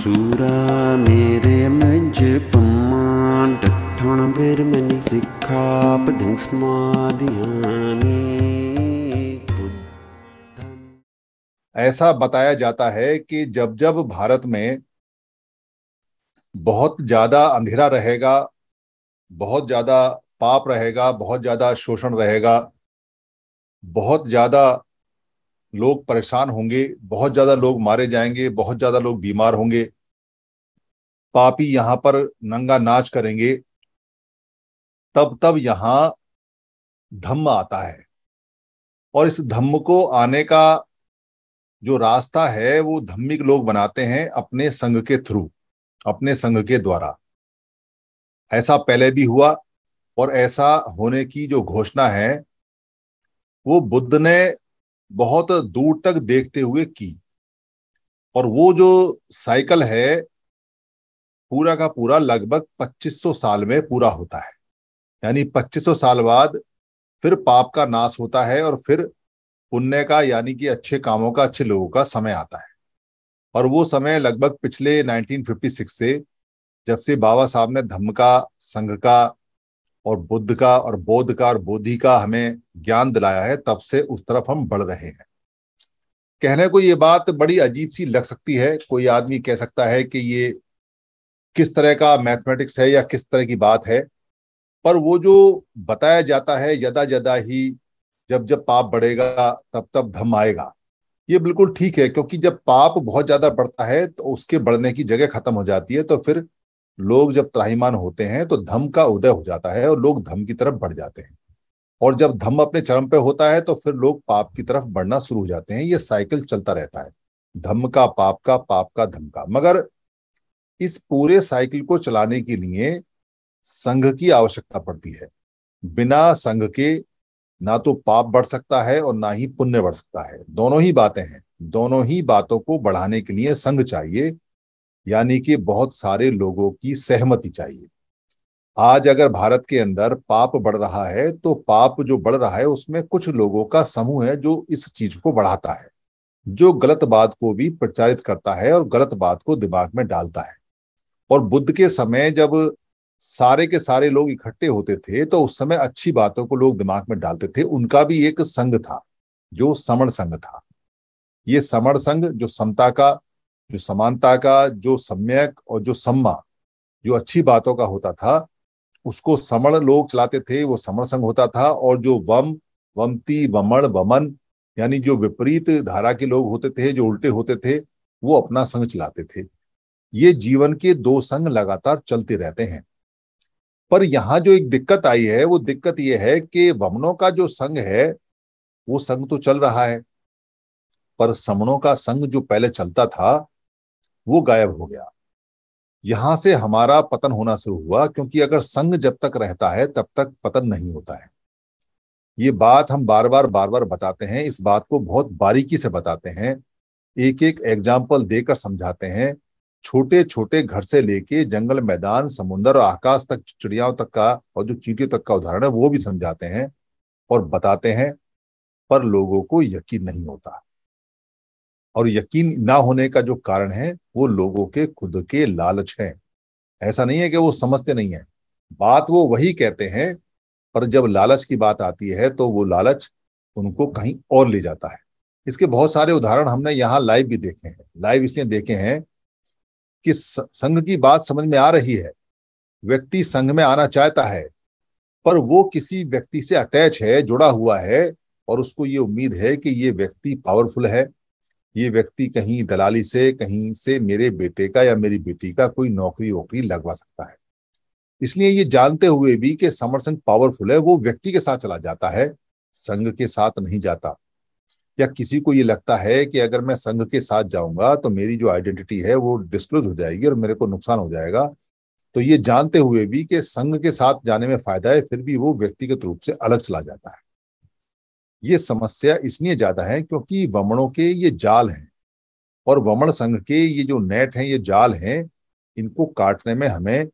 सूरा मेरे ਮਜ पमान ਡਠਣ बेर ਮਨ सिखा पदिंग ऐसा बताया जाता है कि जब जब भारत में बहुत ज़्यादा अंधेरा रहेगा बहुत ज़्यादा पाप रहेगा बहुत ज़्यादा शोषण रहेगा बहुत ज़्यादा लोग परेशान होंगे बहुत ज्यादा लोग मारे जाएंगे बहुत ज्यादा लोग बीमार होंगे पापी यहां पर नंगा नाच करेंगे तब तब यहां धम्म आता है और इस धम्म को आने का जो रास्ता है वो धम्मिक लोग बनाते हैं अपने संघ के थ्रू अपने संघ के द्वारा ऐसा पहले भी हुआ और ऐसा होने की जो घोषणा है वो बुद्ध ने बहुत दूर तक देखते हुए की और वो जो साइकिल है पूरा का पूरा लगभग 2500 साल में पूरा होता है यानी 2500 साल बाद फिर पाप का नाश होता है और फिर पुण्य का यानी कि अच्छे कामों का अच्छे लोगों का समय आता है और वो समय लगभग पिछले 1956 से जब से बाबा साहब ने धम्म का संघ का और बुद्ध का और बोध का और बोधि का हमें ज्ञान दिलाया है तब से उस तरफ हम बढ़ रहे हैं कहने को ये बात बड़ी अजीब सी लग सकती है कोई आदमी कह सकता है कि ये किस तरह का मैथमेटिक्स है या किस तरह की बात है पर वो जो बताया जाता है यदा यदा ही जब जब पाप बढ़ेगा तब तब धम आएगा ये बिल्कुल ठीक है क्योंकि जब पाप बहुत ज्यादा बढ़ता है तो उसके बढ़ने की जगह खत्म हो जाती है तो फिर लोग जब त्राहीमान होते हैं तो धम का उदय हो जाता है और लोग धम की तरफ बढ़ जाते हैं और जब धम अपने चरम पे होता है तो फिर लोग पाप की तरफ बढ़ना शुरू हो जाते हैं ये साइकिल चलता रहता है धम का पाप का पाप का धम का मगर इस पूरे साइकिल को चलाने के लिए संघ की आवश्यकता पड़ती है बिना संघ के ना तो पाप बढ़ सकता है और ना ही पुण्य बढ़ सकता है दोनों ही बातें हैं दोनों ही बातों को बढ़ाने के लिए संघ चाहिए यानी कि बहुत सारे लोगों की सहमति चाहिए आज अगर भारत के अंदर पाप बढ़ रहा है तो पाप जो बढ़ रहा है उसमें कुछ लोगों का समूह है जो इस चीज को बढ़ाता है जो गलत बात को भी प्रचारित करता है और गलत बात को दिमाग में डालता है और बुद्ध के समय जब सारे के सारे लोग इकट्ठे होते थे तो उस समय अच्छी बातों को लोग दिमाग में डालते थे उनका भी एक संघ था जो समण संघ था ये समण संघ जो समता का जो समानता का जो सम्यक और जो सम्मा जो अच्छी बातों का होता था उसको समण लोग चलाते थे वो समण संघ होता था और जो वम वमती वमण वमन यानी जो विपरीत धारा के लोग होते थे जो उल्टे होते थे वो अपना संघ चलाते थे ये जीवन के दो संघ लगातार चलते रहते हैं पर यहाँ जो एक दिक्कत आई है वो दिक्कत ये है कि वमनों का जो संघ है वो संघ तो चल रहा है पर समणों का संघ जो पहले चलता था वो गायब हो गया यहां से हमारा पतन होना शुरू हुआ क्योंकि अगर संघ जब तक रहता है तब तक पतन नहीं होता है ये बात हम बार बार बार बार बताते हैं इस बात को बहुत बारीकी से बताते हैं एक एक एग्जाम्पल देकर समझाते हैं छोटे छोटे घर से लेके जंगल मैदान समुन्दर और आकाश तक चिड़ियाओं तक का और जो चींटियों तक का उदाहरण है वो भी समझाते हैं और बताते हैं पर लोगों को यकीन नहीं होता और यकीन ना होने का जो कारण है वो लोगों के खुद के लालच हैं ऐसा नहीं है कि वो समझते नहीं है बात वो वही कहते हैं पर जब लालच की बात आती है तो वो लालच उनको कहीं और ले जाता है इसके बहुत सारे उदाहरण हमने यहाँ लाइव भी देखे हैं लाइव इसलिए देखे हैं कि संघ की बात समझ में आ रही है व्यक्ति संघ में आना चाहता है पर वो किसी व्यक्ति से अटैच है जुड़ा हुआ है और उसको ये उम्मीद है कि ये व्यक्ति पावरफुल है ये व्यक्ति कहीं दलाली से कहीं से मेरे बेटे का या मेरी बेटी का कोई नौकरी वोकरी लगवा सकता है इसलिए ये जानते हुए भी कि समर संघ पावरफुल है वो व्यक्ति के साथ चला जाता है संघ के साथ नहीं जाता या किसी को ये लगता है कि अगर मैं संघ के साथ जाऊंगा तो मेरी जो आइडेंटिटी है वो डिस्क्लोज हो जाएगी और मेरे को नुकसान हो जाएगा तो ये जानते हुए भी कि संघ के साथ जाने में फायदा है फिर भी वो व्यक्तिगत रूप से अलग चला जाता है ये समस्या इसलिए ज्यादा है क्योंकि वमणों के ये जाल हैं और वमण संघ के ये जो नेट हैं ये जाल हैं इनको काटने में हमें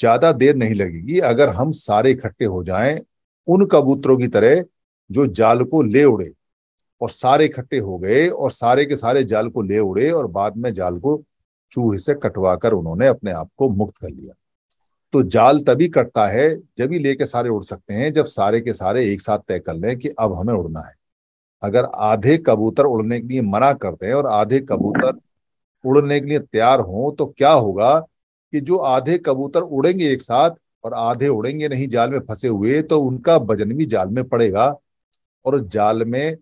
ज्यादा देर नहीं लगेगी अगर हम सारे इकट्ठे हो जाएं उन कबूतरों की तरह जो जाल को ले उड़े और सारे इकट्ठे हो गए और सारे के सारे जाल को ले उड़े और बाद में जाल को चूहे से कटवा उन्होंने अपने आप को मुक्त कर लिया तो जाल तभी कटता है जब ही लेके सारे उड़ सकते हैं जब सारे के सारे एक साथ तय कर लें कि अब हमें उड़ना है अगर आधे कबूतर उड़ने के लिए मना करते हैं और आधे कबूतर उड़ने के लिए तैयार हों तो क्या होगा कि जो आधे कबूतर उड़ेंगे एक साथ और आधे उड़ेंगे नहीं जाल में फंसे हुए तो उनका वजन भी जाल में पड़ेगा और जाल में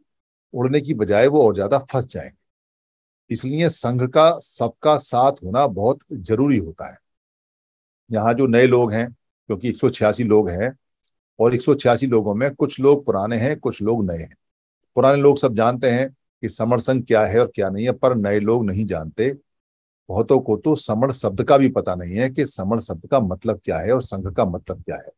उड़ने की बजाय वो और ज्यादा फंस जाएंगे इसलिए संघ का सबका साथ होना बहुत जरूरी होता है यहाँ जो नए लोग हैं क्योंकि एक लोग हैं और एक लोगों में कुछ लोग पुराने हैं कुछ लोग नए हैं पुराने लोग सब जानते हैं कि समर संघ क्या है और क्या नहीं है पर नए लोग नहीं जानते बहुतों को तो समण शब्द का भी पता नहीं है कि समण शब्द का मतलब क्या है और संघ का मतलब क्या है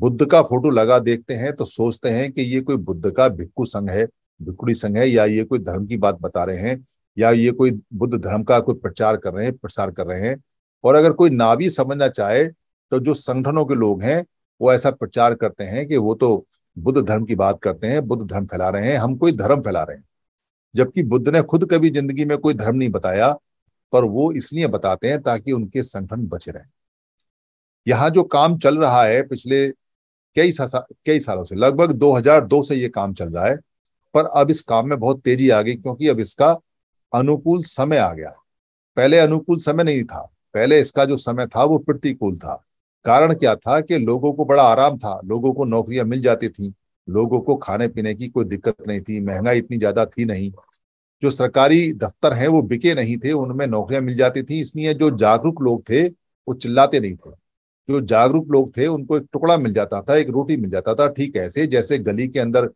बुद्ध का फोटो लगा देखते हैं तो सोचते हैं कि ये कोई बुद्ध का भिक्कु संघ है भिक्कुड़ी संघ है या ये कोई धर्म की बात बता रहे हैं या ये कोई बुद्ध धर्म का कोई प्रचार कर रहे हैं प्रसार कर रहे हैं और अगर कोई ना भी समझना चाहे तो जो संगठनों के लोग हैं वो ऐसा प्रचार करते हैं कि वो तो बुद्ध धर्म की बात करते हैं बुद्ध धर्म फैला रहे हैं हम कोई धर्म फैला रहे हैं जबकि बुद्ध ने खुद कभी जिंदगी में कोई धर्म नहीं बताया पर वो इसलिए बताते हैं ताकि उनके संगठन बचे रहें यहाँ जो काम चल रहा है पिछले कई सा, कई सालों से लगभग 2002 से ये काम चल रहा है पर अब इस काम में बहुत तेजी आ गई क्योंकि अब इसका अनुकूल समय आ गया पहले अनुकूल समय नहीं था पहले इसका जो समय था वो प्रतिकूल था कारण क्या था कि लोगों को बड़ा आराम था लोगों को नौकरियां मिल जाती थी लोगों को खाने पीने की कोई दिक्कत नहीं थी महंगाई इतनी ज्यादा थी नहीं जो सरकारी दफ्तर हैं वो बिके नहीं थे उनमें नौकरियां मिल जाती थी इसलिए जो जागरूक लोग थे वो चिल्लाते नहीं थे जो जागरूक लोग थे उनको एक टुकड़ा मिल जाता था एक रोटी मिल जाता था ठीक ऐसे जैसे गली के अंदर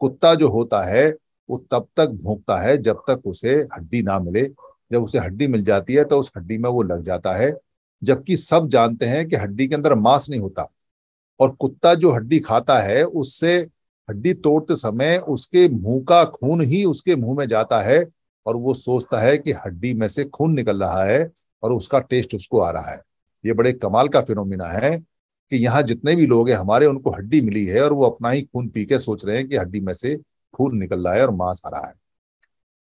कुत्ता जो होता है वो तब तक भोंकता है जब तक उसे हड्डी ना मिले जब उसे हड्डी मिल जाती है तो उस हड्डी में वो लग जाता है जबकि सब जानते हैं कि हड्डी के अंदर मांस नहीं होता और कुत्ता जो हड्डी खाता है उससे हड्डी तोड़ते समय उसके मुंह का खून ही उसके मुंह में जाता है और वो सोचता है कि हड्डी में से खून निकल रहा है और उसका टेस्ट उसको आ रहा है ये बड़े कमाल का फिनोमिना है कि यहाँ जितने भी लोग हैं हमारे उनको हड्डी मिली है और वो अपना ही खून पी के सोच रहे हैं कि हड्डी में से खून निकल रहा है और मांस आ रहा है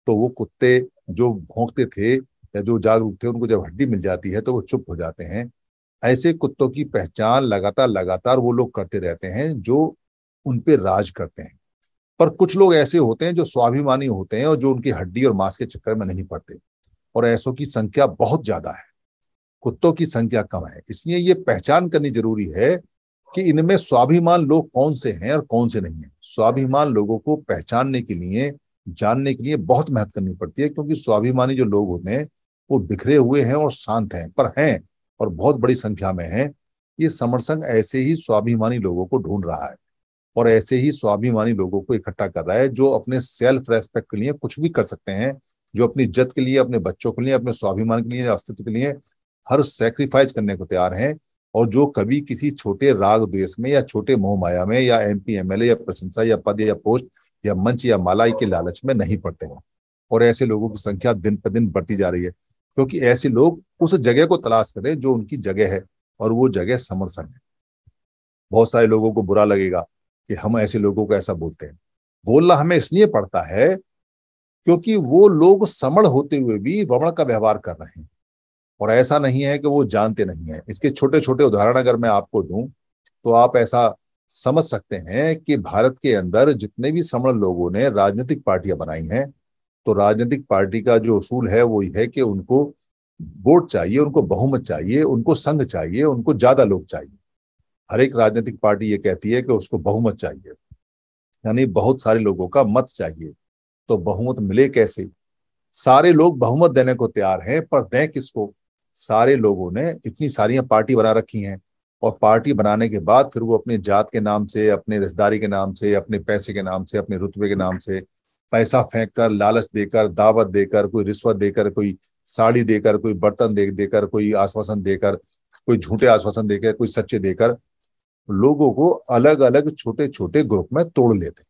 तो वो कुत्ते जो भोंकते थे या जो जागरूक थे उनको जब हड्डी मिल जाती है तो वो चुप हो जाते हैं ऐसे कुत्तों की पहचान लगातार लगातार वो लोग करते रहते हैं जो उन पर राज करते हैं पर कुछ लोग ऐसे होते हैं जो स्वाभिमानी होते हैं और जो उनकी हड्डी और मांस के चक्कर में नहीं पड़ते और ऐसों की संख्या बहुत ज्यादा है कुत्तों की संख्या कम है इसलिए ये पहचान करनी जरूरी है कि इनमें स्वाभिमान लोग कौन से हैं और कौन से नहीं है स्वाभिमान लोगों को पहचानने के लिए जानने के लिए बहुत मेहनत करनी पड़ती है क्योंकि स्वाभिमानी जो लोग होते हैं वो बिखरे हुए हैं और शांत हैं पर हैं और बहुत बड़ी संख्या में हैं ये समरसंग ऐसे ही स्वाभिमानी लोगों को ढूंढ रहा है और ऐसे ही स्वाभिमानी लोगों को इकट्ठा कर रहा है जो अपने सेल्फ रेस्पेक्ट के लिए कुछ भी कर सकते हैं जो अपनी इज्जत के लिए अपने बच्चों के लिए अपने स्वाभिमान के लिए अस्तित्व के लिए हर सेक्रीफाइस करने को तैयार हैं और जो कभी किसी छोटे राग द्वेष में या छोटे मोह माया में या M P M L A या प्रशंसा या पद या पोस्ट या मंच या मालाई के लालच में नहीं पड़ते हैं और ऐसे लोगों की संख्या दिन पर दिन बढ़ती जा रही है क्योंकि ऐसे लोग उस जगह को तलाश करें जो उनकी जगह है और वो जगह समरसन है बहुत सारे लोगों को बुरा लगेगा कि हम ऐसे लोगों को ऐसा बोलते हैं बोलना हमें इसलिए पड़ता है क्योंकि वो लोग समण होते हुए भी वमण का व्यवहार कर रहे हैं और ऐसा नहीं है कि वो जानते नहीं है इसके छोटे छोटे उदाहरण अगर मैं आपको दूं तो आप ऐसा समझ सकते हैं कि भारत के अंदर जितने भी समण लोगों ने राजनीतिक पार्टियां बनाई हैं तो राजनीतिक पार्टी का जो असूल है वो है कि उनको वोट चाहिए उनको बहुमत चाहिए उनको संघ चाहिए उनको ज्यादा लोग चाहिए हर एक राजनीतिक पार्टी ये कहती है कि उसको बहुमत चाहिए यानी बहुत सारे लोगों का मत चाहिए तो बहुमत मिले कैसे सारे लोग बहुमत देने को तैयार हैं पर दें किसको सारे लोगों ने इतनी सारी पार्टी बना रखी हैं और पार्टी बनाने के बाद फिर वो अपने जात के नाम से अपने रिश्तेदारी के नाम से अपने पैसे के नाम से अपने रुतबे के नाम से पैसा फेंक कर लालच देकर दावत देकर कोई रिश्वत देकर कोई साड़ी देकर कोई बर्तन दे देकर कोई आश्वासन देकर कोई झूठे आश्वासन देकर कोई सच्चे देकर लोगों को अलग अलग छोटे छोटे ग्रुप में तोड़ लेते हैं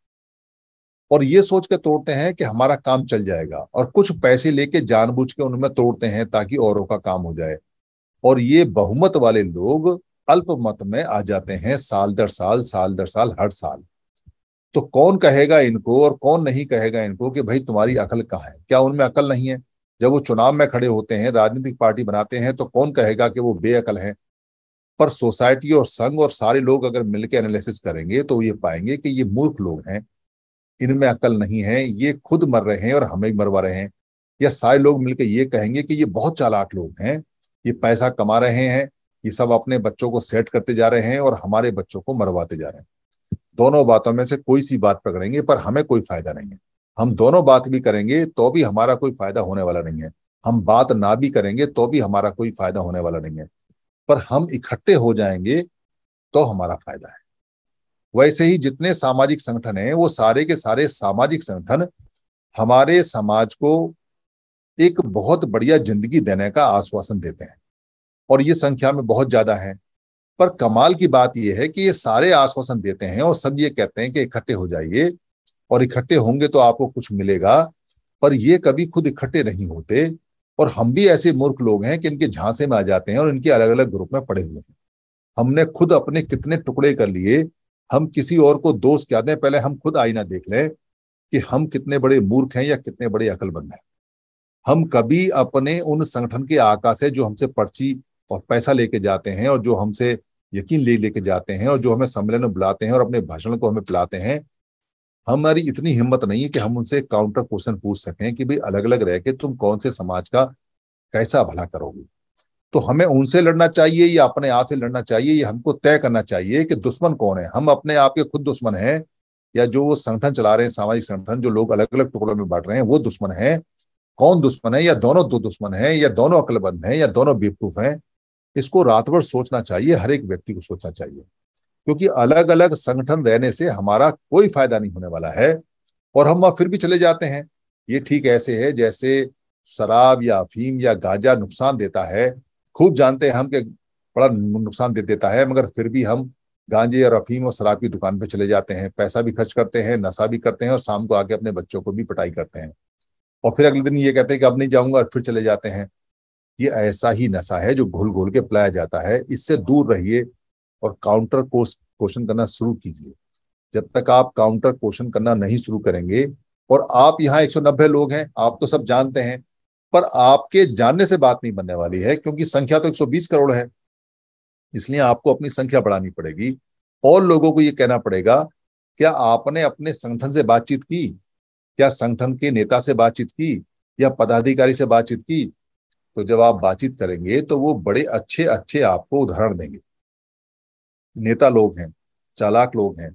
और ये सोच के तोड़ते हैं कि हमारा काम चल जाएगा और कुछ पैसे लेके जानबूझ के उनमें तोड़ते हैं ताकि औरों का काम हो जाए और ये बहुमत वाले लोग अल्प मत में आ जाते हैं साल दर साल साल दर साल हर साल तो कौन कहेगा इनको और कौन नहीं कहेगा इनको कि भाई तुम्हारी अकल कहाँ है क्या उनमें अकल नहीं है जब वो चुनाव में खड़े होते हैं राजनीतिक पार्टी बनाते हैं तो कौन कहेगा कि वो बेअकल है पर सोसाइटी और संघ और सारे लोग अगर मिलकर एनालिसिस करेंगे तो ये पाएंगे कि ये मूर्ख लोग हैं इनमें अकल नहीं है ये खुद मर रहे हैं और हमें मरवा रहे हैं या सारे लोग मिलकर ये कहेंगे कि ये बहुत चालाक लोग हैं ये पैसा कमा रहे हैं ये सब अपने बच्चों को सेट करते जा रहे हैं और हमारे बच्चों को मरवाते जा रहे हैं दोनों बातों में से कोई सी बात पकड़ेंगे पर हमें कोई फायदा नहीं है हम दोनों बात भी करेंगे तो भी हमारा कोई फायदा होने वाला नहीं है हम बात ना भी करेंगे तो भी हमारा कोई फायदा होने वाला नहीं है पर हम इकट्ठे हो जाएंगे तो हमारा फायदा है वैसे ही जितने सामाजिक संगठन हैं वो सारे के सारे सामाजिक संगठन हमारे समाज को एक बहुत बढ़िया जिंदगी देने का आश्वासन देते हैं और ये संख्या में बहुत ज्यादा है पर कमाल की बात यह है कि ये सारे आश्वासन देते हैं और सब ये कहते हैं कि इकट्ठे हो जाइए और इकट्ठे होंगे तो आपको कुछ मिलेगा पर ये कभी खुद इकट्ठे नहीं होते और हम भी ऐसे मूर्ख लोग हैं कि इनके झांसे में आ जाते हैं और इनके अलग अलग ग्रुप में पड़े हुए हैं हमने खुद अपने कितने टुकड़े कर लिए हम किसी और को दोष क्या दें पहले हम खुद आईना देख लें कि हम कितने बड़े मूर्ख हैं या कितने बड़े अकलबंद हैं हम कभी अपने उन संगठन के आका से जो हमसे पर्ची और पैसा लेके जाते हैं और जो हमसे यकीन ले लेके जाते हैं और जो हमें सम्मेलन में बुलाते हैं और अपने भाषण को हमें पिलाते हैं हमारी इतनी हिम्मत नहीं है कि हम उनसे काउंटर क्वेश्चन पूछ सकें कि भाई अलग अलग रह के तुम कौन से समाज का कैसा भला करोगे तो हमें उनसे लड़ना चाहिए या अपने आप से लड़ना चाहिए या हमको तय करना चाहिए कि दुश्मन कौन है हम अपने आप के खुद दुश्मन हैं या जो संगठन चला रहे हैं सामाजिक संगठन जो लोग अलग अलग टुकड़ों में बांट रहे हैं वो दुश्मन है कौन दुश्मन है या दोनों दो दुश्मन है या दोनों अकलबंद हैं या दोनों बेवकूफ हैं इसको रात भर सोचना चाहिए हर एक व्यक्ति को सोचना चाहिए क्योंकि अलग अलग संगठन रहने से हमारा कोई फायदा नहीं होने वाला है और हम वहां फिर भी चले जाते हैं ये ठीक ऐसे है जैसे शराब या अफीम या गांजा नुकसान देता है खूब जानते हैं हम कि बड़ा नुकसान दे देता है मगर फिर भी हम गांजे और अफीम और शराब की दुकान पर चले जाते हैं पैसा भी खर्च करते हैं नशा भी करते हैं और शाम को आके अपने बच्चों को भी पटाई करते हैं और फिर अगले दिन ये कहते हैं कि अब नहीं जाऊंगा और फिर चले जाते हैं ये ऐसा ही नशा है जो घुल घुल के पिलाया जाता है इससे दूर रहिए और काउंटर कोर्स क्वेश्चन करना शुरू कीजिए जब तक आप काउंटर क्वेश्चन करना नहीं शुरू करेंगे और आप यहाँ एक लोग हैं आप तो सब जानते हैं पर आपके जानने से बात नहीं बनने वाली है क्योंकि संख्या तो 120 करोड़ है इसलिए आपको अपनी संख्या बढ़ानी पड़ेगी और लोगों को ये कहना पड़ेगा क्या आपने अपने संगठन से बातचीत की क्या संगठन के नेता से बातचीत की या पदाधिकारी से बातचीत की तो जब आप बातचीत करेंगे तो वो बड़े अच्छे अच्छे आपको उदाहरण देंगे नेता लोग हैं चालाक लोग हैं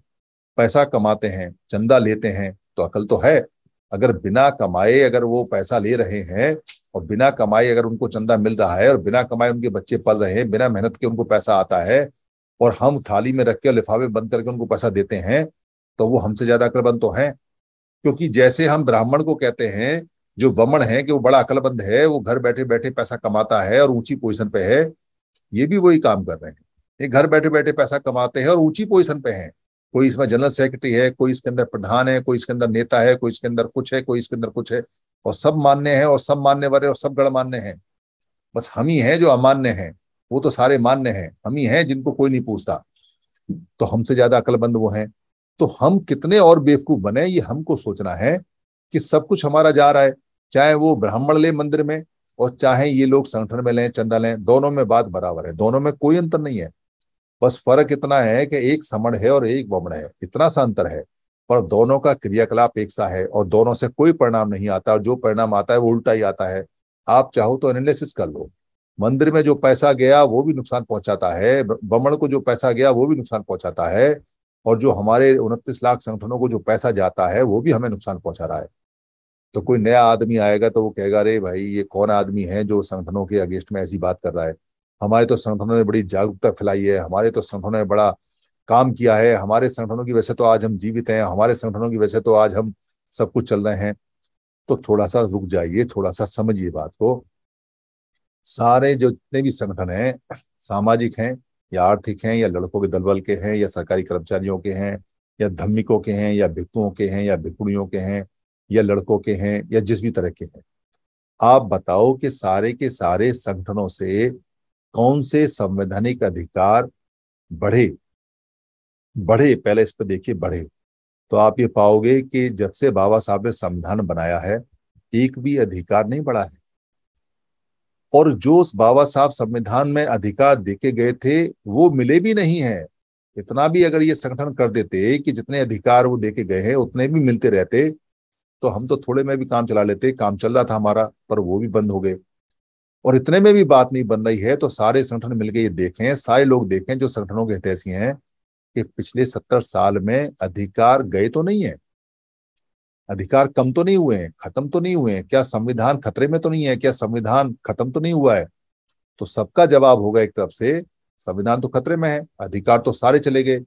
पैसा कमाते हैं चंदा लेते हैं तो अकल तो है अगर बिना कमाए अगर वो पैसा ले रहे हैं और बिना कमाए अगर उनको चंदा मिल रहा है और बिना कमाए उनके बच्चे पल रहे हैं बिना मेहनत के उनको पैसा आता है और हम थाली में रख के लिफाफे बंद करके उनको पैसा देते हैं तो वो हमसे ज्यादा अक्रबंद तो है क्योंकि जैसे हम ब्राह्मण को कहते हैं जो वमन है कि वो बड़ा अकलबंद है वो घर बैठे बैठे पैसा कमाता है और ऊंची पोजिशन पे है ये भी वही काम कर रहे हैं ये घर बैठे बैठे पैसा कमाते हैं और ऊंची पोजिशन पे हैं कोई इसमें जनरल सेक्रेटरी है कोई इसके अंदर प्रधान है कोई इसके अंदर नेता है कोई इसके अंदर कुछ है कोई इसके अंदर कुछ है और सब मान्य है और सब मानने वाले और सब गणमान्य हैं बस हम ही हैं जो अमान्य हैं वो तो सारे मान्य हैं हम ही हैं जिनको कोई नहीं पूछता तो हमसे ज्यादा अकलबंद वो हैं तो हम कितने और बेवकूफ बने ये हमको सोचना है कि सब कुछ हमारा जा रहा है चाहे वो ब्राह्मण ले मंदिर में और चाहे ये लोग संगठन में लें चंदा लें दोनों में बात बराबर है दोनों में कोई अंतर नहीं है बस फर्क इतना है कि एक समण है और एक वमण है इतना सा अंतर है पर दोनों का क्रियाकलाप एक सा है और दोनों से कोई परिणाम नहीं आता और जो परिणाम आता है वो उल्टा ही आता है आप चाहो तो एनालिसिस कर लो मंदिर में जो पैसा गया वो भी नुकसान पहुंचाता है बमण को जो पैसा गया वो भी नुकसान पहुंचाता है और जो हमारे उनतीस लाख संगठनों को जो पैसा जाता है वो भी हमें नुकसान पहुंचा रहा है तो कोई नया आदमी आएगा तो वो कहेगा अरे भाई ये कौन आदमी है जो संगठनों के अगेंस्ट में ऐसी बात कर रहा है हमारे तो संगठनों ने बड़ी जागरूकता फैलाई है हमारे तो संगठनों ने बड़ा काम किया है हमारे संगठनों की वजह से तो आज हम जीवित हैं हमारे संगठनों की वजह से तो आज हम सब कुछ चल रहे हैं तो थोड़ा सा रुक जाइए थोड़ा सा समझिए बात को सारे जो जितने भी संगठन हैं सामाजिक हैं या आर्थिक हैं या लड़कों के दलबल के हैं या सरकारी कर्मचारियों के हैं या धम्मिकों के हैं या भिक्कुओं के हैं या भिक्कुड़ियों के हैं या लड़कों के हैं या जिस भी तरह के हैं आप बताओ कि सारे के सारे संगठनों से कौन से संवैधानिक अधिकार बढ़े बढ़े पहले इस पर देखिए बढ़े तो आप ये पाओगे कि जब से बाबा साहब ने संविधान बनाया है एक भी अधिकार नहीं बढ़ा है और जो बाबा साहब संविधान में अधिकार देके गए थे वो मिले भी नहीं है इतना भी अगर ये संगठन कर देते कि जितने अधिकार वो देके गए हैं उतने भी मिलते रहते तो हम तो थोड़े में भी काम चला लेते काम चल रहा था हमारा पर वो भी बंद हो गए और इतने में भी बात नहीं बन रही है तो सारे संगठन मिलकर ये देखें सारे लोग देखें जो संगठनों के हितैषी हैं कि पिछले सत्तर साल में अधिकार गए तो नहीं है अधिकार कम तो नहीं हुए हैं खत्म तो नहीं हुए हैं क्या संविधान खतरे में तो नहीं है क्या संविधान खत्म तो नहीं हुआ है तो सबका जवाब होगा एक तरफ से संविधान तो खतरे में है अधिकार तो सारे चले गए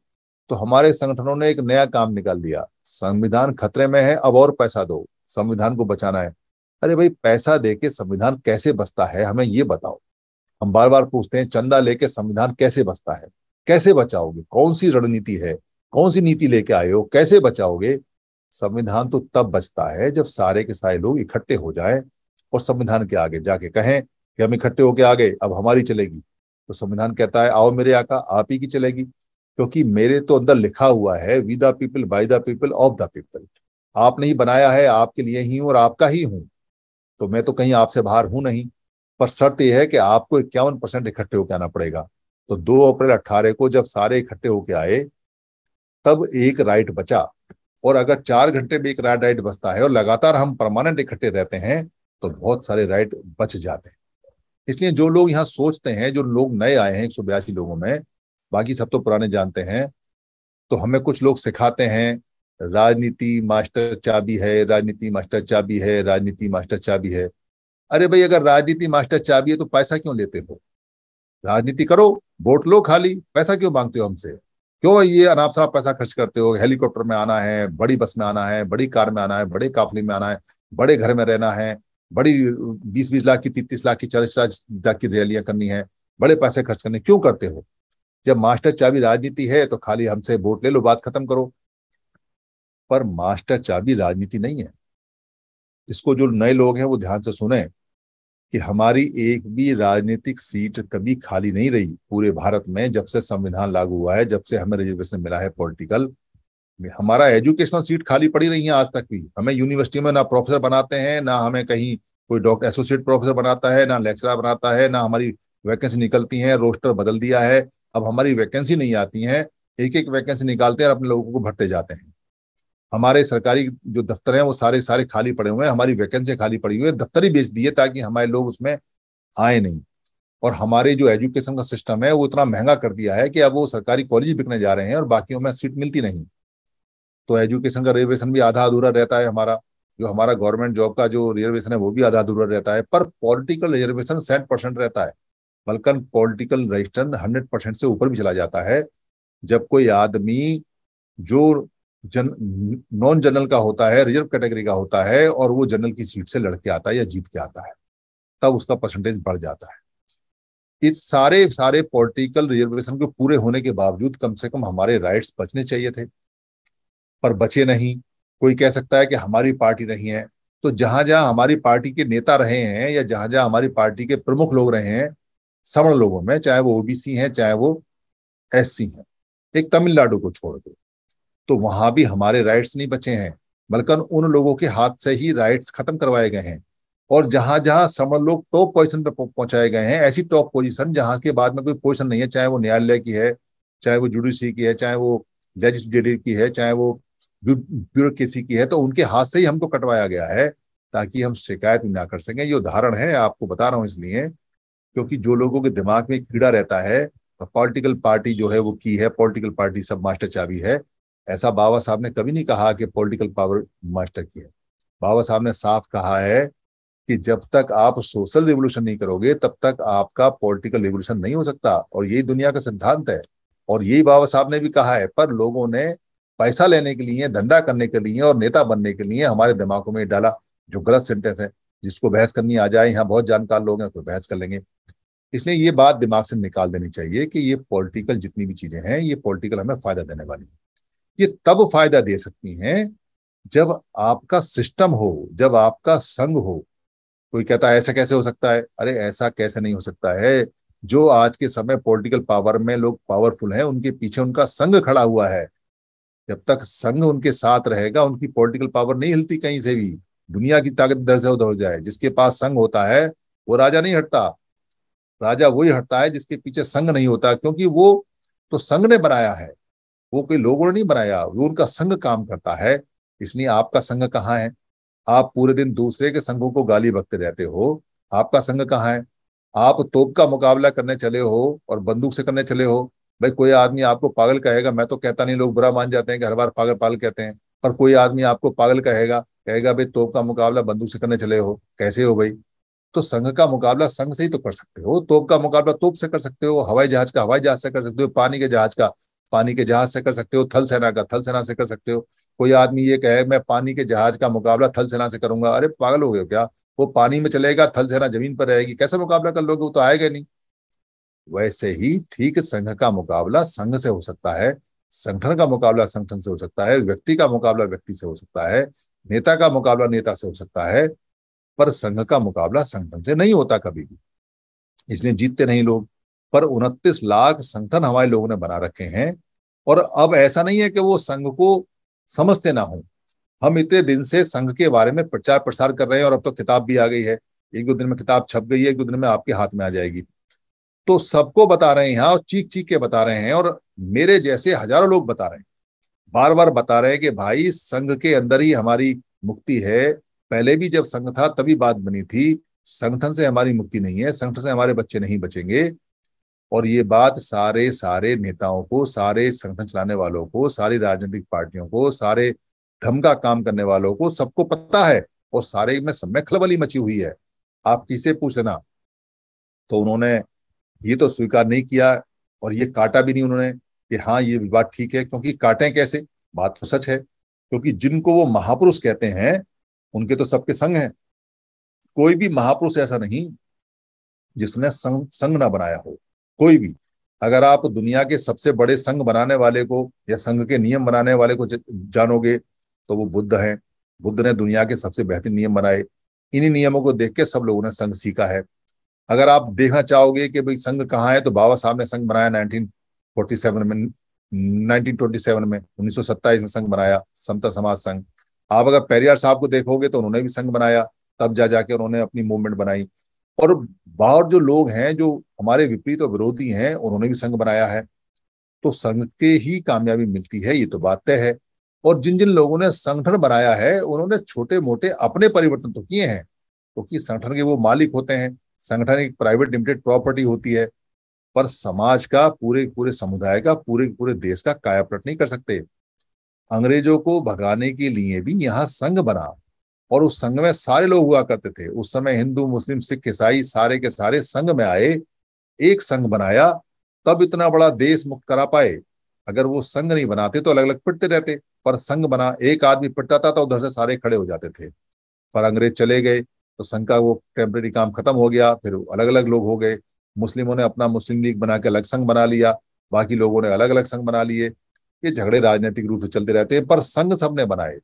तो हमारे संगठनों ने एक नया काम निकाल दिया संविधान खतरे में है अब और पैसा दो संविधान को बचाना है अरे भाई पैसा दे के संविधान कैसे बचता है हमें ये बताओ हम बार बार पूछते हैं चंदा लेके संविधान कैसे बचता है कैसे बचाओगे कौन सी रणनीति है कौन सी नीति लेके आए हो कैसे बचाओगे संविधान तो तब बचता है जब सारे के सारे लोग इकट्ठे हो जाए और संविधान के आगे जाके कहें कि हम इकट्ठे होके आ गए अब हमारी चलेगी तो संविधान कहता है आओ मेरे आका आप ही की चलेगी क्योंकि मेरे तो अंदर लिखा हुआ है we the people by the people of the people आपने ही बनाया है आपके लिए ही और आपका ही हूं तो मैं तो कहीं आपसे बाहर हूं नहीं पर शर्त यह है कि आपको इक्यावन परसेंट इकट्ठे होकर आना पड़ेगा तो दो अप्रैल अट्ठारह को जब सारे इकट्ठे होकर आए तब एक राइट बचा और अगर चार घंटे में एक राइट राइट बचता है और लगातार हम परमानेंट इकट्ठे रहते हैं तो बहुत सारे राइट बच जाते हैं इसलिए जो लोग यहाँ सोचते हैं जो लोग नए आए हैं एक लोगों में बाकी सब तो पुराने जानते हैं तो हमें कुछ लोग सिखाते हैं राजनीति मास्टर चाबी है राजनीति मास्टर चाबी है राजनीति मास्टर चाबी है अरे भाई अगर राजनीति मास्टर चाबी है तो पैसा क्यों लेते हो राजनीति करो वोट लो खाली पैसा क्यों मांगते हो हमसे क्यों ये अनाप शनाप पैसा खर्च करते हो हेलीकॉप्टर में आना है बड़ी बस में आना है बड़ी कार में आना है बड़े काफिले में आना है बड़े घर में रहना है बड़ी बीस बीस लाख की तीस तीस लाख की चालीस चालीस लाख की रैलियां करनी है बड़े पैसे खर्च करने क्यों करते हो जब मास्टर चाबी राजनीति है तो खाली हमसे वोट ले लो बात खत्म करो पर मास्टर चाबी राजनीति नहीं है इसको जो नए लोग हैं वो ध्यान से सुने कि हमारी एक भी राजनीतिक सीट कभी खाली नहीं रही पूरे भारत में जब से संविधान लागू हुआ है जब से हमें रिजर्वेशन मिला है पॉलिटिकल हमारा एजुकेशनल सीट खाली पड़ी रही है आज तक भी हमें यूनिवर्सिटी में ना प्रोफेसर बनाते हैं ना हमें कहीं कोई डॉक्टर एसोसिएट प्रोफेसर बनाता है ना लेक्चरर बनाता है ना हमारी वैकेंसी निकलती है रोस्टर बदल दिया है अब हमारी वैकेंसी नहीं आती है एक एक वैकेंसी निकालते हैं और अपने लोगों को भरते जाते हैं हमारे सरकारी जो दफ्तर हैं वो सारे सारे खाली पड़े हुए हैं हमारी वैकेंसी खाली पड़ी हुई है दफ्तर ही बेच दिए ताकि हमारे लोग उसमें आए नहीं और हमारे जो एजुकेशन का सिस्टम है वो इतना महंगा कर दिया है कि अब वो सरकारी कॉलेज बिकने जा रहे हैं और बाकियों में सीट मिलती नहीं तो एजुकेशन का रिजर्वेशन भी आधा अधूरा रहता है हमारा जो हमारा गवर्नमेंट जॉब का जो रिजर्वेशन है वो भी आधा अधूरा रहता है पर पॉलिटिकल रिजर्वेशन सेट परसेंट रहता है बल्कि पॉलिटिकल रजिस्टर हंड्रेड परसेंट से ऊपर भी चला जाता है जब कोई आदमी जो जन नॉन जनरल का होता है रिजर्व कैटेगरी का होता है और वो जनरल की सीट से लड़के आता है या जीत के आता है तब उसका परसेंटेज बढ़ जाता है इस सारे सारे पॉलिटिकल रिजर्वेशन के पूरे होने के बावजूद कम से कम हमारे राइट्स बचने चाहिए थे पर बचे नहीं कोई कह सकता है कि हमारी पार्टी नहीं है तो जहां जहां हमारी पार्टी के नेता रहे हैं या जहां जहां हमारी पार्टी के प्रमुख लोग रहे हैं सवर्ण लोगों में चाहे वो ओबीसी हैं चाहे वो एस हैं एक तमिलनाडु को छोड़ दो तो वहां भी हमारे राइट्स नहीं बचे हैं बल्कि उन लोगों के हाथ से ही राइट्स खत्म करवाए गए हैं और जहां जहां सवर्ण लोग टॉप पोजिशन पे पहुंचाए गए हैं ऐसी टॉप पोजिशन जहां के बाद में कोई पोजिशन नहीं है चाहे वो न्यायालय की है चाहे वो जुडिशरी की है चाहे वो लेजिस्लेटिव की है चाहे वो ब्यूरोक्रेसी की है तो उनके हाथ से ही हमको कटवाया गया है ताकि हम शिकायत ना कर सकें ये उदाहरण है आपको बता रहा हूँ इसलिए क्योंकि जो लोगों के दिमाग में कीड़ा रहता है तो पॉलिटिकल पार्टी जो है वो की है पॉलिटिकल पार्टी सब मास्टर चाबी है ऐसा बाबा साहब ने कभी नहीं कहा कि पॉलिटिकल पावर मास्टर की है बाबा साहब ने साफ कहा है कि जब तक आप सोशल रिवोल्यूशन नहीं करोगे तब तक आपका पॉलिटिकल रिवोल्यूशन नहीं हो सकता और यही दुनिया का सिद्धांत है और यही बाबा साहब ने भी कहा है पर लोगों ने पैसा लेने के लिए धंधा करने के लिए और नेता बनने के लिए हमारे दिमागों में डाला जो गलत सेंटेंस है जिसको बहस करनी आ जाए यहाँ बहुत जानकार लोग हैं उसको बहस कर लेंगे इसलिए ये बात दिमाग से निकाल देनी चाहिए कि ये पॉलिटिकल जितनी भी चीजें हैं ये पॉलिटिकल हमें फायदा देने वाली है ये तब फायदा दे सकती हैं जब आपका सिस्टम हो जब आपका संघ हो कोई कहता है ऐसा कैसे हो सकता है अरे ऐसा कैसे नहीं हो सकता है जो आज के समय पॉलिटिकल पावर में लोग पावरफुल हैं उनके पीछे उनका संघ खड़ा हुआ है जब तक संघ उनके साथ रहेगा उनकी पॉलिटिकल पावर नहीं हिलती कहीं से भी दुनिया की ताकत दर्ज उधर हो जाए जिसके पास संघ होता है वो राजा नहीं हटता राजा वही हटता है जिसके पीछे संघ नहीं होता क्योंकि वो तो संघ ने बनाया है वो कोई लोगों ने नहीं बनाया वो उनका संघ काम करता है इसलिए आपका संघ कहाँ है आप पूरे दिन दूसरे के संघों को गाली बकते रहते हो आपका संघ कहाँ है आप तोप का मुकाबला करने चले हो और बंदूक से करने चले हो भाई कोई आदमी आपको पागल कहेगा मैं तो कहता नहीं लोग बुरा मान जाते हैं कि हर बार पागल पागल कहते हैं पर कोई आदमी आपको पागल कहेगा कहेगा भाई तोप का मुकाबला बंदूक से करने चले हो कैसे हो भाई तो संघ का मुकाबला संघ से ही तो कर सकते हो तोप का मुकाबला तोप से कर सकते हो हवाई जहाज का हवाई जहाज से कर सकते हो पानी के जहाज का पानी के जहाज से कर सकते हो थल सेना का थल सेना से कर सकते हो कोई आदमी ये कहे मैं पानी के जहाज का मुकाबला थल सेना से करूंगा अरे पागल हो गए क्या वो पानी में चलेगा थल सेना जमीन पर रहेगी कैसे मुकाबला कर लोगे वो तो आएगा नहीं वैसे ही ठीक संघ का मुकाबला संघ से हो सकता है संगठन का मुकाबला संगठन से हो सकता है व्यक्ति का मुकाबला व्यक्ति से हो सकता है नेता का मुकाबला नेता से हो सकता है पर संघ का मुकाबला संगठन से नहीं होता कभी भी इसलिए जीतते नहीं लोग पर उनतीस लाख संगठन हमारे लोगों ने बना रखे हैं और अब ऐसा नहीं है कि वो संघ को समझते ना हो हम इतने दिन से संघ के बारे में प्रचार प्रसार कर रहे हैं और अब तो किताब भी आ गई है एक दो दिन में किताब छप गई है एक दो दिन में आपके हाथ में आ जाएगी तो सबको बता रहे हैं और चीख चीख के बता रहे हैं और मेरे जैसे हजारों लोग बता रहे हैं बार बार बता रहे हैं कि भाई संघ के अंदर ही हमारी मुक्ति है पहले भी जब संघ था तभी बात बनी थी संगठन से हमारी मुक्ति नहीं है संगठन से हमारे बच्चे नहीं बचेंगे और ये बात सारे सारे नेताओं को सारे संगठन चलाने वालों को सारी राजनीतिक पार्टियों को सारे धमका काम करने वालों को सबको पता है और सारे में सब में खलबली मची हुई है आप किसे पूछ लेना तो उन्होंने ये तो स्वीकार नहीं किया और ये काटा भी नहीं उन्होंने कि हाँ ये बात ठीक है क्योंकि काटे कैसे बात तो सच है क्योंकि जिनको वो महापुरुष कहते हैं उनके तो सबके संग हैं कोई भी महापुरुष ऐसा नहीं जिसने संग संग ना बनाया हो कोई भी अगर आप दुनिया के सबसे बड़े संघ बनाने वाले को या संघ के नियम बनाने वाले को जानोगे तो वो बुद्ध हैं बुद्ध ने दुनिया के सबसे बेहतरीन नियम बनाए इन्हीं नियमों को देख के सब लोगों ने संघ सीखा है अगर आप देखना चाहोगे कि भाई संघ कहाँ है तो बाबा साहब ने संघ बनाया 1947 में 1927 में उन्नीस में संघ बनाया समता समाज संघ आप अगर पेरियार साहब को देखोगे तो उन्होंने भी संघ बनाया तब जा जाके उन्होंने अपनी मूवमेंट बनाई और बाहर जो लोग हैं जो हमारे विपरीत और विरोधी हैं उन्होंने भी संघ बनाया है तो संघ के ही कामयाबी मिलती है ये तो बात तय है और जिन जिन लोगों ने संगठन बनाया है उन्होंने छोटे मोटे अपने परिवर्तन तो किए हैं क्योंकि तो संगठन के वो मालिक होते हैं संगठन एक प्राइवेट लिमिटेड प्रॉपर्टी होती है पर समाज का पूरे पूरे समुदाय का पूरे पूरे देश का कायापलट नहीं कर सकते अंग्रेजों को भगाने के लिए भी यहाँ संघ बना और उस संघ में सारे लोग हुआ करते थे उस समय हिंदू मुस्लिम सिख ईसाई सारे के सारे संघ में आए एक संघ बनाया तब इतना बड़ा देश मुक्त करा पाए अगर वो संघ नहीं बनाते तो अलग अलग पिटते रहते पर संघ बना एक आदमी पिटता था तो उधर से सारे खड़े हो जाते थे पर अंग्रेज चले गए तो संघ का वो टेम्प्रेरी काम खत्म हो गया फिर अलग अलग लोग हो गए मुस्लिमों ने अपना मुस्लिम लीग बना के अलग संघ बना लिया बाकी लोगों ने अलग अलग संघ बना लिए ये झगड़े राजनीतिक रूप से चलते रहते हैं पर संघ सबने बनाए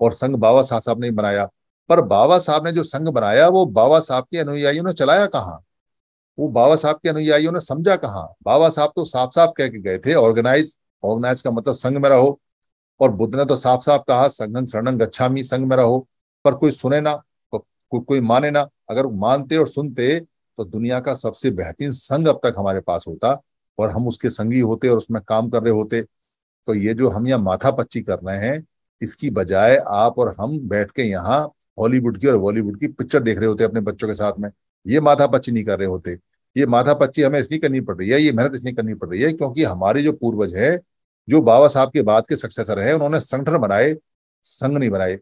और संघ बाबा साहब ने बनाया पर बाबा साहब ने जो संघ बनाया वो बाबा साहब के अनुयायियों ने चलाया कहाँ वो बाबा साहब के अनुयायियों ने समझा कहाँ बाबा साहब तो साफ साफ कह के गए थे ऑर्गेनाइज ऑर्गेनाइज का मतलब संघ में रहो और बुद्ध ने तो साफ साफ कहा संघन शरणन गच्छामी संघ में रहो पर कोई सुने ना को, को, कोई माने ना अगर मानते और सुनते तो दुनिया का सबसे बेहतरीन संघ अब तक हमारे पास होता और हम उसके संगी होते और उसमें काम कर रहे होते तो ये जो हम यहाँ माथा पच्ची कर रहे हैं इसकी बजाय आप और हम बैठ के यहाँ हॉलीवुड की और बॉलीवुड की पिक्चर देख रहे होते अपने बच्चों के साथ में ये माथा पच्ची नहीं कर रहे होते ये माथा पच्ची हमें इसलिए करनी पड़ रही है ये मेहनत इसलिए करनी पड़ रही है क्योंकि हमारे जो पूर्वज है जो बाबा साहब के बाद के सक्सेसर है उन्होंने संगठन बनाए संघ नहीं बनाए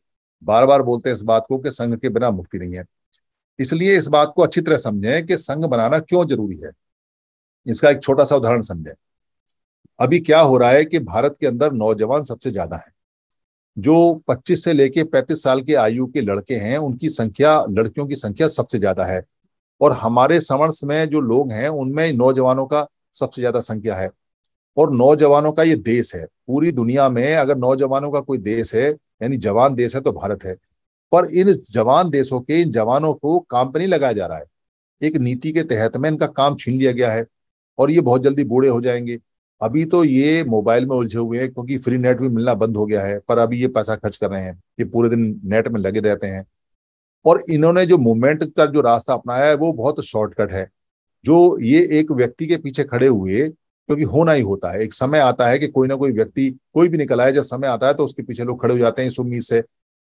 बार बार बोलते हैं इस बात को कि संघ के बिना मुक्ति नहीं है इसलिए इस बात को अच्छी तरह समझें कि संघ बनाना क्यों जरूरी है इसका एक छोटा सा उदाहरण समझें अभी क्या हो रहा है कि भारत के अंदर नौजवान सबसे ज्यादा है जो 25 से लेके 35 साल के आयु के लड़के हैं उनकी संख्या लड़कियों की संख्या सबसे ज्यादा है और हमारे समर्स में जो लोग हैं उनमें नौजवानों का सबसे ज्यादा संख्या है और नौजवानों का ये देश है पूरी दुनिया में अगर नौजवानों का कोई देश है यानी जवान देश है तो भारत है पर इन जवान देशों के इन जवानों को काम पर नहीं लगाया जा रहा है एक नीति के तहत में इनका काम छीन लिया गया है और ये बहुत जल्दी बूढ़े हो जाएंगे अभी तो ये मोबाइल में उलझे हुए हैं क्योंकि फ्री नेट भी मिलना बंद हो गया है पर अभी ये पैसा खर्च कर रहे हैं ये पूरे दिन नेट में लगे रहते हैं और इन्होंने जो मूवमेंट का जो रास्ता अपनाया है वो बहुत शॉर्टकट है जो ये एक व्यक्ति के पीछे खड़े हुए क्योंकि होना ही होता है एक समय आता है कि कोई ना कोई व्यक्ति कोई भी निकला है जब समय आता है तो उसके पीछे लोग खड़े हो जाते हैं इस उम्मीद से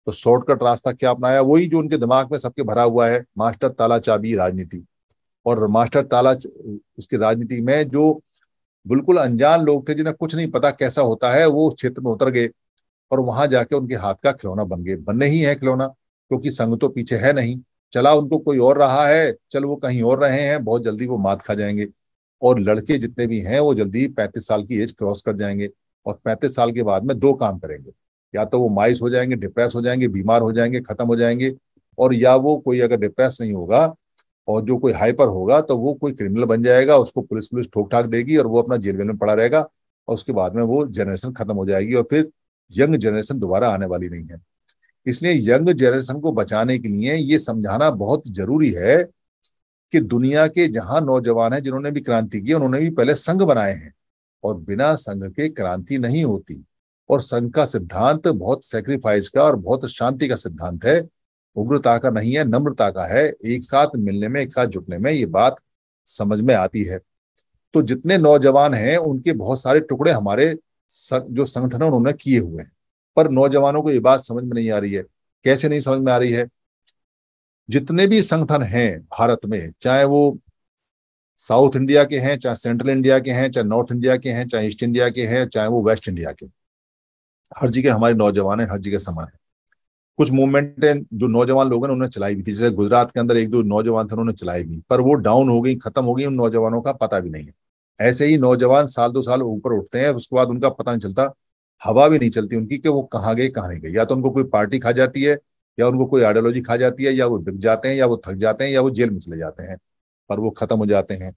तो शॉर्टकट रास्ता क्या अपनाया वही जो उनके दिमाग में सबके भरा हुआ है मास्टर ताला चाबी राजनीति और मास्टर ताला उसकी राजनीति में जो बिल्कुल अनजान लोग थे जिन्हें कुछ नहीं पता कैसा होता है वो उस क्षेत्र में उतर गए और वहां जाके उनके हाथ का खिलौना बन गए बनने ही है खिलौना क्योंकि संग तो पीछे है नहीं चला उनको कोई और रहा है चल वो कहीं और रहे हैं बहुत जल्दी वो मात खा जाएंगे और लड़के जितने भी हैं वो जल्दी पैंतीस साल की एज क्रॉस कर जाएंगे और पैंतीस साल के बाद में दो काम करेंगे या तो वो माइस हो जाएंगे डिप्रेस हो जाएंगे बीमार हो जाएंगे खत्म हो जाएंगे और या वो कोई अगर डिप्रेस नहीं होगा और जो कोई हाइपर होगा तो वो कोई क्रिमिनल बन जाएगा उसको पुलिस पुलिस ठोक ठाक देगी और वो अपना जेल में पड़ा रहेगा और उसके बाद में वो जनरेशन खत्म हो जाएगी और फिर यंग जनरेशन दोबारा आने वाली नहीं है इसलिए यंग जनरेशन को बचाने के लिए ये समझाना बहुत जरूरी है कि दुनिया के जहां नौजवान हैं जिन्होंने भी क्रांति की उन्होंने भी पहले संघ बनाए हैं और बिना संघ के क्रांति नहीं होती और संघ का सिद्धांत बहुत सेक्रीफाइस का और बहुत शांति का सिद्धांत है उग्रता का नहीं है नम्रता का है एक साथ मिलने में एक साथ जुटने में ये बात समझ में आती है तो जितने नौजवान हैं उनके बहुत सारे टुकड़े हमारे सं, जो संगठन उन्होंने किए हुए हैं पर नौजवानों को ये बात समझ में नहीं आ रही है कैसे नहीं समझ में आ रही है जितने भी संगठन हैं भारत में चाहे वो साउथ इंडिया के हैं चाहे सेंट्रल इंडिया के हैं चाहे नॉर्थ इंडिया के हैं चाहे ईस्ट इंडिया के हैं चाहे वो वेस्ट इंडिया के हर जगह हमारे नौजवान हैं हर जगह समान है कुछ मूवमेंट जो नौजवान लोग हैं उन्होंने चलाई भी थी जैसे गुजरात के अंदर एक दो नौजवान थे उन्होंने चलाई भी पर वो डाउन हो गई खत्म हो गई उन नौजवानों का पता भी नहीं है ऐसे ही नौजवान साल दो साल ऊपर उठते हैं उसके बाद उनका पता नहीं चलता हवा भी नहीं चलती उनकी कि वो कहाँ गए कहाँ नहीं गए या तो उनको कोई पार्टी खा जाती है या उनको कोई आइडियोलॉजी खा जाती है या वो दिख जाते हैं या वो थक जाते हैं या वो जेल में चले जाते हैं पर वो खत्म हो जाते हैं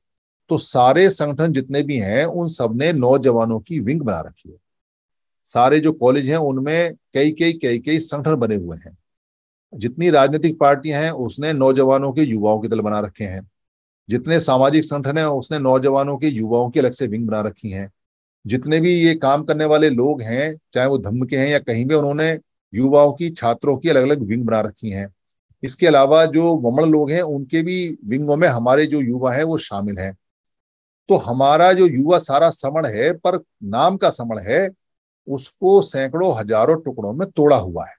तो सारे संगठन जितने भी हैं उन सबने नौजवानों की विंग बना रखी है सारे जो कॉलेज हैं उनमें कई कई कई कई संगठन बने हुए हैं जितनी राजनीतिक पार्टियां हैं उसने नौजवानों के युवाओं के दल बना रखे हैं जितने सामाजिक संगठन हैं उसने नौजवानों के युवाओं की अलग से विंग बना रखी हैं जितने भी ये काम करने वाले लोग हैं चाहे वो धम्म के हैं या कहीं भी उन्होंने युवाओं की छात्रों की अलग अलग विंग बना रखी हैं इसके अलावा जो वमण लोग हैं उनके भी विंगों में हमारे जो युवा हैं वो शामिल हैं तो हमारा जो युवा सारा समण है पर नाम का समण है उसको सैकड़ों हजारों टुकड़ों में तोड़ा हुआ है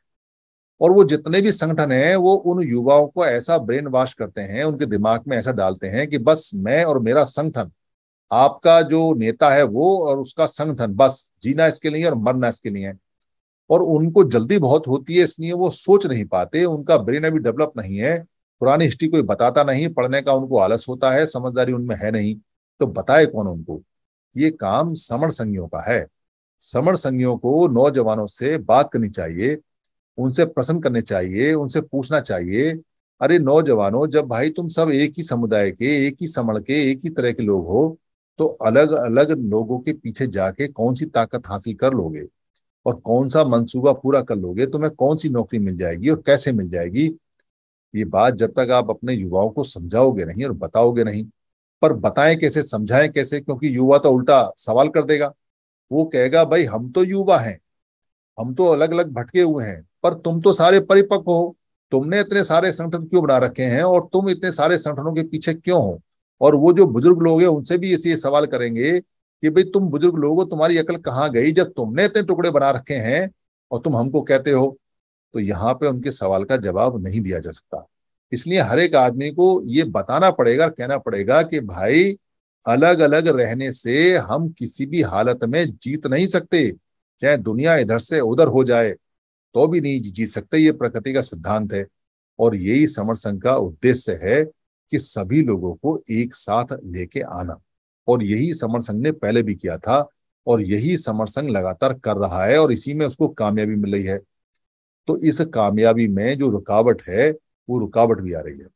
और वो जितने भी संगठन हैं वो उन युवाओं को ऐसा ब्रेन वॉश करते हैं उनके दिमाग में ऐसा डालते हैं कि बस मैं और मेरा संगठन आपका जो नेता है वो और उसका संगठन बस जीना इसके लिए और मरना इसके लिए है और उनको जल्दी बहुत होती है इसलिए वो सोच नहीं पाते उनका ब्रेन अभी डेवलप नहीं है पुरानी हिस्ट्री कोई बताता नहीं पढ़ने का उनको आलस होता है समझदारी उनमें है नहीं तो बताए कौन उनको ये काम समण संघियों का है समर संगियों को नौजवानों से बात करनी चाहिए उनसे प्रश्न करने चाहिए उनसे पूछना चाहिए अरे नौजवानों जब भाई तुम सब एक ही समुदाय के एक ही समण के एक ही तरह के लोग हो तो अलग अलग लोगों के पीछे जाके कौन सी ताकत हासिल कर लोगे और कौन सा मंसूबा पूरा कर लोगे तुम्हें कौन सी नौकरी मिल जाएगी और कैसे मिल जाएगी ये बात जब तक आप अपने युवाओं को समझाओगे नहीं और बताओगे नहीं पर बताएं कैसे समझाएं कैसे क्योंकि युवा तो उल्टा सवाल कर देगा वो कहेगा भाई हम तो युवा हैं हम तो अलग अलग भटके हुए हैं पर तुम तो सारे परिपक्व हो तुमने इतने सारे संगठन क्यों बना रखे हैं और तुम इतने सारे संगठनों के पीछे क्यों हो और वो जो बुजुर्ग लोग हैं उनसे भी ये सवाल करेंगे कि भाई तुम बुजुर्ग लोग हो तुम्हारी अकल कहाँ गई जब तुमने इतने टुकड़े बना रखे हैं और तुम हमको कहते हो तो यहाँ पे उनके सवाल का जवाब नहीं दिया जा सकता इसलिए हर एक आदमी को ये बताना पड़ेगा कहना पड़ेगा कि भाई अलग अलग रहने से हम किसी भी हालत में जीत नहीं सकते चाहे दुनिया इधर से उधर हो जाए तो भी नहीं जीत सकते ये प्रकृति का सिद्धांत है और यही समर संघ का उद्देश्य है कि सभी लोगों को एक साथ लेके आना और यही समर संघ ने पहले भी किया था और यही समर संघ लगातार कर रहा है और इसी में उसको कामयाबी मिल रही है तो इस कामयाबी में जो रुकावट है वो रुकावट भी आ रही है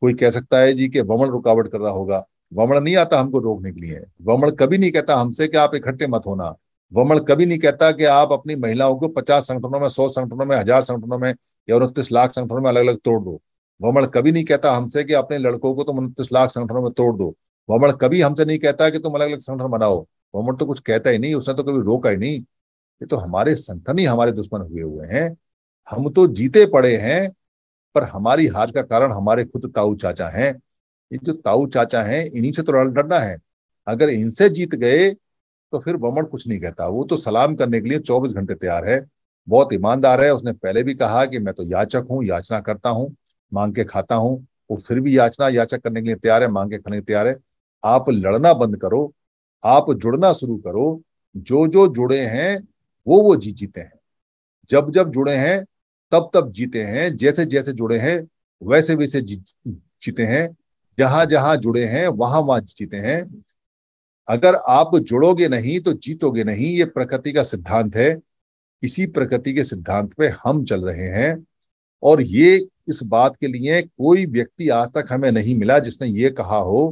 कोई कह सकता है जी कि वमन रुकावट कर रहा होगा वमण नहीं आता हमको रोकने के लिए वमण कभी नहीं कहता हमसे कि आप इकट्ठे मत होना वमण कभी नहीं कहता कि आप अपनी महिलाओं को पचास संगठनों में सौ संगठनों में हजार संगठनों में या उनतीस लाख संगठनों में अलग अलग तोड़ दो वमण कभी नहीं कहता हमसे कि अपने लड़कों को तुम उनतीस लाख संगठनों में तोड़ दो वमण कभी हमसे नहीं कहता कि तुम अलग अलग संगठन बनाओ वमण तो कुछ कहता ही नहीं उसने तो कभी रोका ही नहीं ये तो हमारे संगठन ही हमारे दुश्मन हुए हुए हैं हम तो जीते पड़े हैं पर हमारी हार का कारण हमारे खुद ताऊ चाचा हैं ये जो ताऊ चाचा हैं इन्हीं से तो लड़ना है अगर इनसे जीत गए तो फिर वमन कुछ नहीं कहता वो तो सलाम करने के लिए 24 घंटे तैयार है बहुत ईमानदार है उसने पहले भी कहा कि मैं तो याचक हूँ याचना करता हूँ मांग के खाता हूँ वो फिर भी याचना याचक करने के लिए तैयार है मांग के खाने के तैयार है आप लड़ना बंद करो आप जुड़ना शुरू करो जो जो जुड़े हैं वो वो जीत जीते हैं जब जब जुड़े हैं तब तब जीते हैं जैसे जैसे जुड़े हैं वैसे वैसे जीते हैं जहां जहां जुड़े हैं वहां वहां जीते हैं अगर आप जुड़ोगे नहीं तो जीतोगे नहीं ये प्रकृति का सिद्धांत है इसी प्रकृति के सिद्धांत पे हम चल रहे हैं और ये इस बात के लिए कोई व्यक्ति आज तक हमें नहीं मिला जिसने ये कहा हो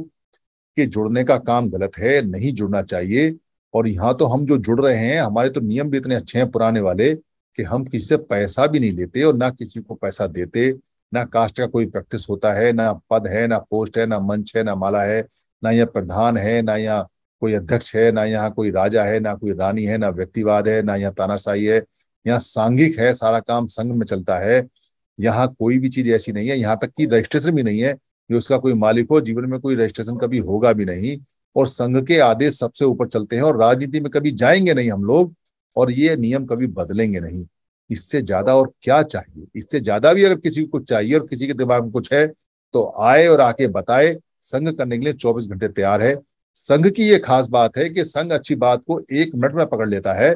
कि जुड़ने का काम गलत है नहीं जुड़ना चाहिए और यहाँ तो हम जो जुड़ रहे हैं हमारे तो नियम भी इतने अच्छे हैं पुराने वाले कि हम किसी से पैसा भी नहीं लेते और ना किसी को पैसा देते ना कास्ट का कोई प्रैक्टिस होता है ना पद है ना पोस्ट है ना मंच है ना माला है ना यहाँ प्रधान है ना यहाँ कोई अध्यक्ष है ना यहाँ कोई राजा है ना कोई रानी है ना व्यक्तिवाद है ना यहाँ तानाशाही है यहाँ सांघिक है सारा काम संघ में चलता है यहाँ कोई भी चीज ऐसी नहीं है यहाँ तक की रजिस्ट्रेशन भी नहीं है जो उसका कोई मालिक हो जीवन में कोई रजिस्ट्रेशन कभी होगा भी नहीं और संघ के आदेश सबसे ऊपर चलते हैं और राजनीति में कभी जाएंगे नहीं हम लोग और ये नियम कभी बदलेंगे नहीं इससे ज्यादा और क्या चाहिए इससे ज्यादा भी अगर किसी को कुछ चाहिए और किसी के दिमाग में कुछ है तो आए और आके बताए संघ करने के लिए 24 घंटे तैयार है संघ की ये खास बात है कि संघ अच्छी बात को एक मिनट में पकड़ लेता है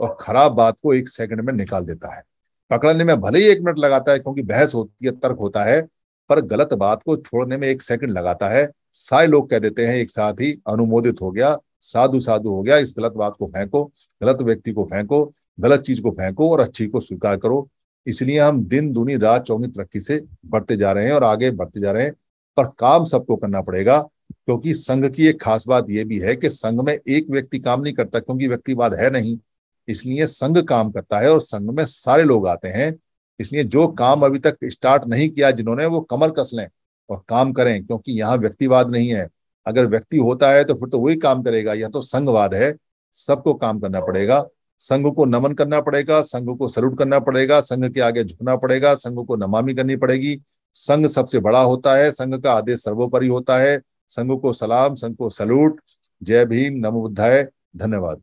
और खराब बात को एक सेकंड में निकाल देता है पकड़ने में भले ही एक मिनट लगाता है क्योंकि बहस होती है तर्क होता है पर गलत बात को छोड़ने में एक सेकंड लगाता है सारे लोग कह देते हैं एक साथ ही अनुमोदित हो गया साधु साधु हो गया इस गलत बात को फेंको गलत व्यक्ति को फेंको गलत चीज को फेंको और अच्छी को स्वीकार करो इसलिए हम दिन दुनी रात चौनी तरक्की से बढ़ते जा रहे हैं और आगे बढ़ते जा रहे हैं पर काम सबको करना पड़ेगा क्योंकि संघ की एक खास बात यह भी है कि संघ में एक व्यक्ति काम नहीं करता क्योंकि व्यक्तिवाद है नहीं इसलिए संघ काम करता है और संघ में सारे लोग आते हैं इसलिए जो काम अभी तक स्टार्ट नहीं किया जिन्होंने वो कमर कस लें और काम करें क्योंकि यहाँ व्यक्तिवाद नहीं है अगर व्यक्ति होता है तो फिर तो वही काम करेगा यह तो संघवाद है सबको काम करना पड़ेगा संघ को नमन करना पड़ेगा संघ को सल्यूट करना पड़ेगा संघ के आगे झुकना पड़ेगा संघ को नमामि करनी पड़ेगी संघ सबसे बड़ा होता है संघ का आदेश सर्वोपरि होता है संघ को सलाम संघ को सल्यूट जय भीम नमो बुद्धाय धन्यवाद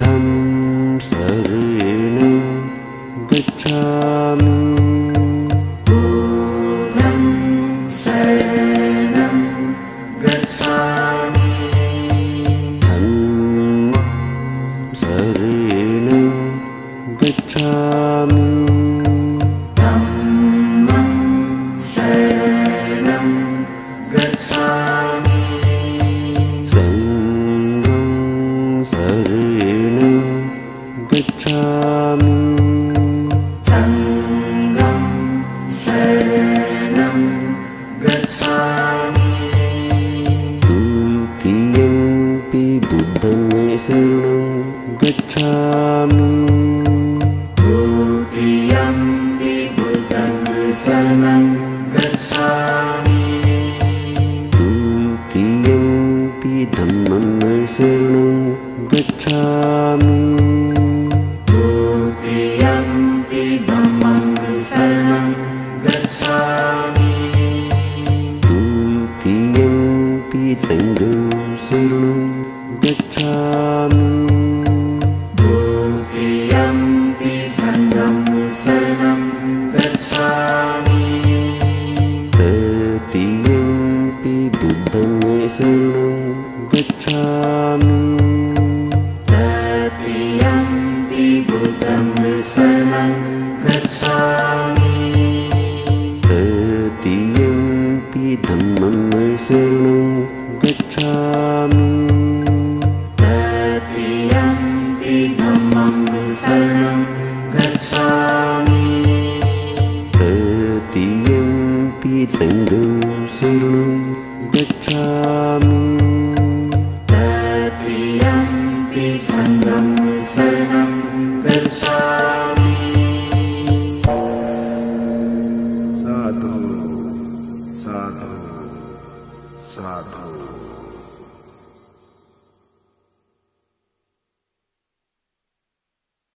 तं सरेण गच्छा sing do sing do